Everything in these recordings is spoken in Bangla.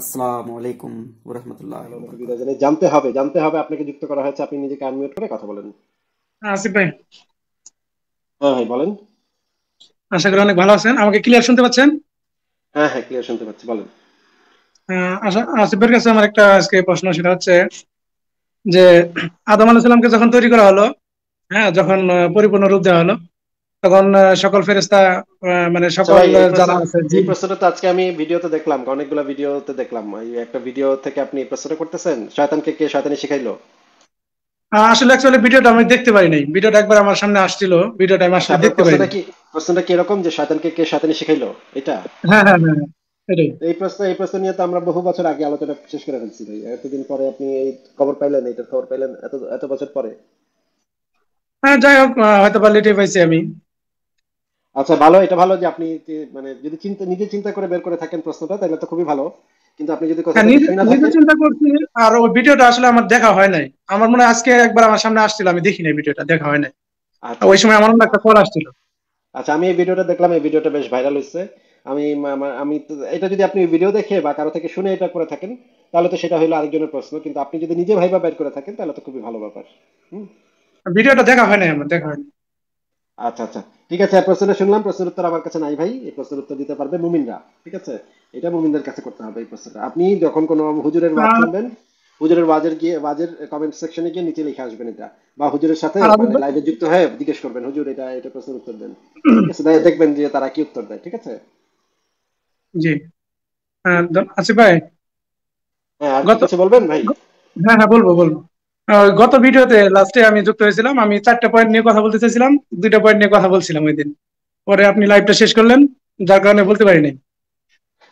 আসসালামু আলাইকুম রহমতুল্লাহ জানতে হবে জানতে হবে আপনাকে যুক্ত করা হয়েছে আপনি নিজেকে আনমিউট করে কথা বলেন হ্যাঁ, আসিফ ভাই হ্যাঁ ভাই বলেন আশা করি অনেক ভালো আছেন আমাকে ক্লিয়ার শুনতে পাচ্ছেন হ্যাঁ হ্যাঁ ক্লিয়ার শুনতে পাচ্ছি বলেন হ্যাঁ, আসিফের কাছে আমার একটা আজকে প্রশ্ন সেটা হচ্ছে যে আদম আলাহ যখন তৈরি করা হলো হ্যাঁ যখন পরিপূর্ণ রূপ দেওয়া হলো তখন সকল ফেরেস্তা মানে সকল জানা আছে জি প্রশ্নটা তো আজকে আমি ভিডিওতে দেখলাম অনেকগুলো ভিডিওতে দেখলাম একটা ভিডিও থেকে আপনি প্রশ্নটা করতেছেন শয়তানকে কে শয়তানি শিখাইলো আসলে অ্যাকচুয়ালি ভিডিওটা আমি দেখতে পারি নাই ভিডিওটা একবার আমার সামনে আসছিল ভিডিওটা আমি আসলে আচ্ছা, দেখতে পারি নাই প্রশ্নটা কি যে শয়তানকে কে শয়তানি শিখাইলো এটা হ্যাঁ হ্যাঁ হ্যাঁ এই প্রশ্ন এই প্রশ্ন নিয়ে তো আমরা বহু বছর আগে আলোচনা শেষ করে ফেলছি ভাই এতদিন পরে আপনি এই খবর পাইলেন এটার খবর পাইলেন এত এত বছর পরে হ্যাঁ যাই হোক হয়তো বা লেটে পাইছি আমি আচ্ছা ভালো এটা ভালো যে আপনি মানে যদি চিন্তা নিজে চিন্তা করে বের করে থাকেন প্রশ্নটা তাহলে তো খুবই ভালো কিন্তু আপনি যদি কথা হ্যাঁ, নিজে চিন্তা করছি আর ওই ভিডিওটা আসলে আমার দেখা হয় নাই আমার মনে আজকে একবার আমার সামনে আসছিল আমি দেখি নাই ভিডিওটা দেখা হয় নাই আচ্ছা। ওই সময় আমার একটা কল আসছিল আচ্ছা আমি এই ভিডিওটা দেখলাম এই ভিডিওটা বেশ ভাইরাল হয়েছে আমি আমি এটা যদি আপনি ভিডিও দেখে বা কারো থেকে শুনে এটা করে থাকেন তাহলে তো সেটা হলো আরেকজনের প্রশ্ন কিন্তু আপনি যদি নিজে ভাইবা বের করে থাকেন তাহলে তো খুবই ভালো ব্যাপার ভিডিওটা দেখা হয় নাই আমার দেখা হয়নি আচ্ছা আচ্ছা ঠিক আছে প্রশ্নটা শুনলাম প্রশ্নের উত্তর আমার কাছে নাই ভাই এই প্রশ্নের উত্তর দিতে পারবে মুমিনরা ঠিক আছে এটা মুমিনদের কাছে করতে হবে এই প্রশ্নটা আপনি যখন কোনো হুজুরের ওয়াজ শুনবেন হুজুরের ওয়াজের গিয়ে ওয়াজের কমেন্ট সেকশনে গিয়ে নিচে লিখে আসবেন এটা বা হুজুরের সাথে লাইভে মানে যুক্ত হয়ে জিজ্ঞেস করবেন হুজুর এটা এটা প্রশ্নের উত্তর দেন ঠিক আছে দেখবেন যে তারা কি উত্তর দেয় ঠিক আছে জি হ্যাঁ, আসিফ ভাই হ্যাঁ আর কিছু বলবেন ভাই হ্যাঁ হ্যাঁ বলবো বলবো গত ভিডিওতে লাস্টে আমি যুক্ত হয়েছিলাম আমি চারটা পয়েন্ট নিয়ে কথা বলতে চাইছিলাম দুইটা পয়েন্ট নিয়ে কথা বলছিলাম ওই দিন পরে আপনি লাইভটা শেষ করলেন যার কারণে বলতে পারিনি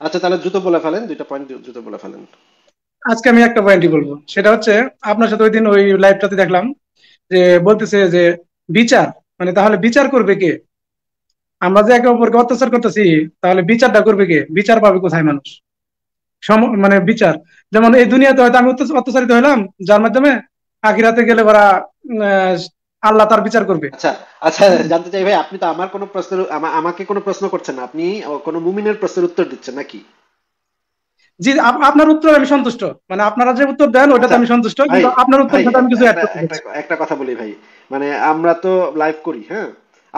আচ্ছা তাহলে দ্রুত বলে ফেলেন দুইটা পয়েন্ট দ্রুত বলে ফেলেন আজকে আমি একটা পয়েন্টই বলবো সেটা হচ্ছে আপনার সাথে ওই দিন ওই লাইভটাতে দেখলাম যে বলতেছে যে বিচার মানে তাহলে বিচার করবে কে আমরা যে একে অপরকে অত্যাচার করতেছি তাহলে বিচারটা করবে কে বিচার পাবে কোথায় মানুষ মানে বিচার যেমন এই দুনিয়াতে হয়তো আমি অত্যাচারিত হলাম যার মাধ্যমে আখিরাতে গেলে ওরা আল্লাহ তার বিচার করবে আচ্ছা আচ্ছা জানতে চাই ভাই আপনি তো আমার কোনো প্রশ্নের আমাকে কোনো প্রশ্ন করছেন না আপনি কোনো মুমিনের প্রশ্নের উত্তর দিচ্ছেন নাকি জি আপনার উত্তর আমি সন্তুষ্ট মানে আপনারা যে উত্তর দেন ওটাতে আচ্ছা, আমি সন্তুষ্ট কিন্তু আপনার উত্তর সাথে আমি কিছু একটা কথা বলি ভাই মানে আমরা তো লাইভ করি হ্যাঁ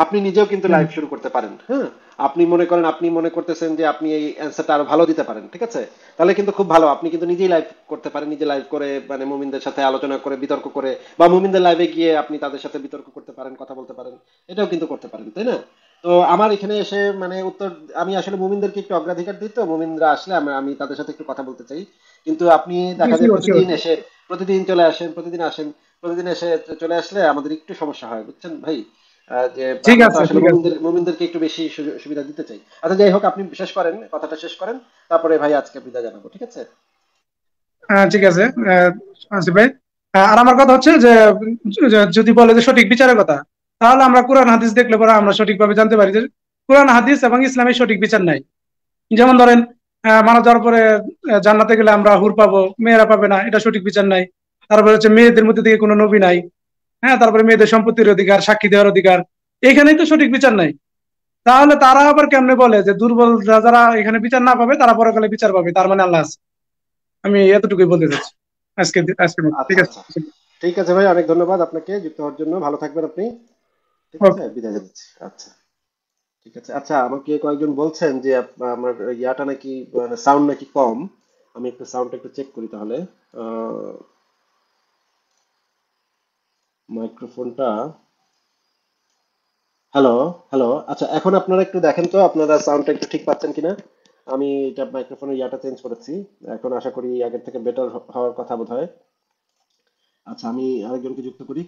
আপনি নিজেও কিন্তু লাইভ শুরু করতে পারেন হ্যাঁ আপনি মনে করেন আপনি মনে করতেছেন যে আপনি এই অ্যান্সারটা আরো ভালো দিতে পারেন ঠিক আছে তাহলে কিন্তু খুব ভালো আপনি কিন্তু নিজেই লাইভ করতে পারেন নিজে লাইভ করে মানে মুমিনদের সাথে আলোচনা করে বিতর্ক করে বা মুমিনদের লাইভে গিয়ে আপনি তাদের সাথে বিতর্ক করতে পারেন কথা বলতে পারেন এটাও কিন্তু করতে পারেন তাই না তো আমার এখানে এসে মানে উত্তর আমি আসলে মুমিনদেরকে একটু অগ্রাধিকার দিই তো মুমিনরা আসলে আমি তাদের সাথে একটু কথা বলতে চাই কিন্তু আপনি দেখা যায় প্রতিদিন এসে প্রতিদিন চলে আসেন প্রতিদিন আসেন প্রতিদিন এসে চলে আসলে আমাদের একটু সমস্যা হয় বুঝছেন ভাই ঠিক আছে মুমিনদেরকে একটু বেশি সুবিধা দিতে চাই আচ্ছা যাই হোক আপনি করেন কথাটা শেষ করেন তারপরে ভাই আজকে বিদায় জানাবো ঠিক আছে হ্যাঁ, ঠিক আছে ভাই আর আমার কথা হচ্ছে যে যদি বলে যে সঠিক বিচারের কথা তাহলে আমরা কোরআন হাদিস দেখলে পরে আমরা সঠিকভাবে জানতে পারি যে কোরআন হাদিস এবং ইসলামের সঠিক বিচার নাই যেমন ধরেন মারা যাওয়ার পরে জান্নাতে গেলে আমরা হুর পাবো মেয়েরা পাবে না এটা সঠিক বিচার নাই তারপরে হচ্ছে মেয়েদের মধ্যে থেকে কোনো নবী নাই হ্যাঁ তারপরে মেয়েদের সম্পত্তির অধিকার সাক্ষী দেওয়ার অধিকার এখানেই তো সঠিক বিচার নাই তাহলে তারা আবার কেমনে বলে যে দুর্বল যারা এখানে বিচার না পাবে তারা পরকালে বিচার পাবে তার মানে আল্লাহ আছে আমি এতটুকুই বলতে চাচ্ছি আজকে আজকে ঠিক আছে আচ্ছা, আচ্ছা। ঠিক আছে ভাই অনেক ধন্যবাদ আপনাকে যুক্ত হওয়ার জন্য ভালো থাকবেন আপনি ঠিক আছে বিদায় জানাচ্ছি আচ্ছা ঠিক আছে আচ্ছা আমাকে কয়েকজন বলছেন যে আমার ইয়াটা নাকি সাউন্ড মানে নাকি কম আমি একটু সাউন্ডটা একটু চেক করি তাহলে মাইক্রোফোনটা হ্যালো হ্যালো আচ্ছা এখন আপনারা একটু দেখেন তো আপনারা সাউন্ডটা একটু ঠিক পাচ্ছেন কিনা আমি এটা মাইক্রোফোনের ইয়াটা চেঞ্জ করেছি এখন আশা করি আগের থেকে বেটার হওয়ার কথা বোধ হয় আচ্ছা আমি আরেকজনকে যুক্ত করি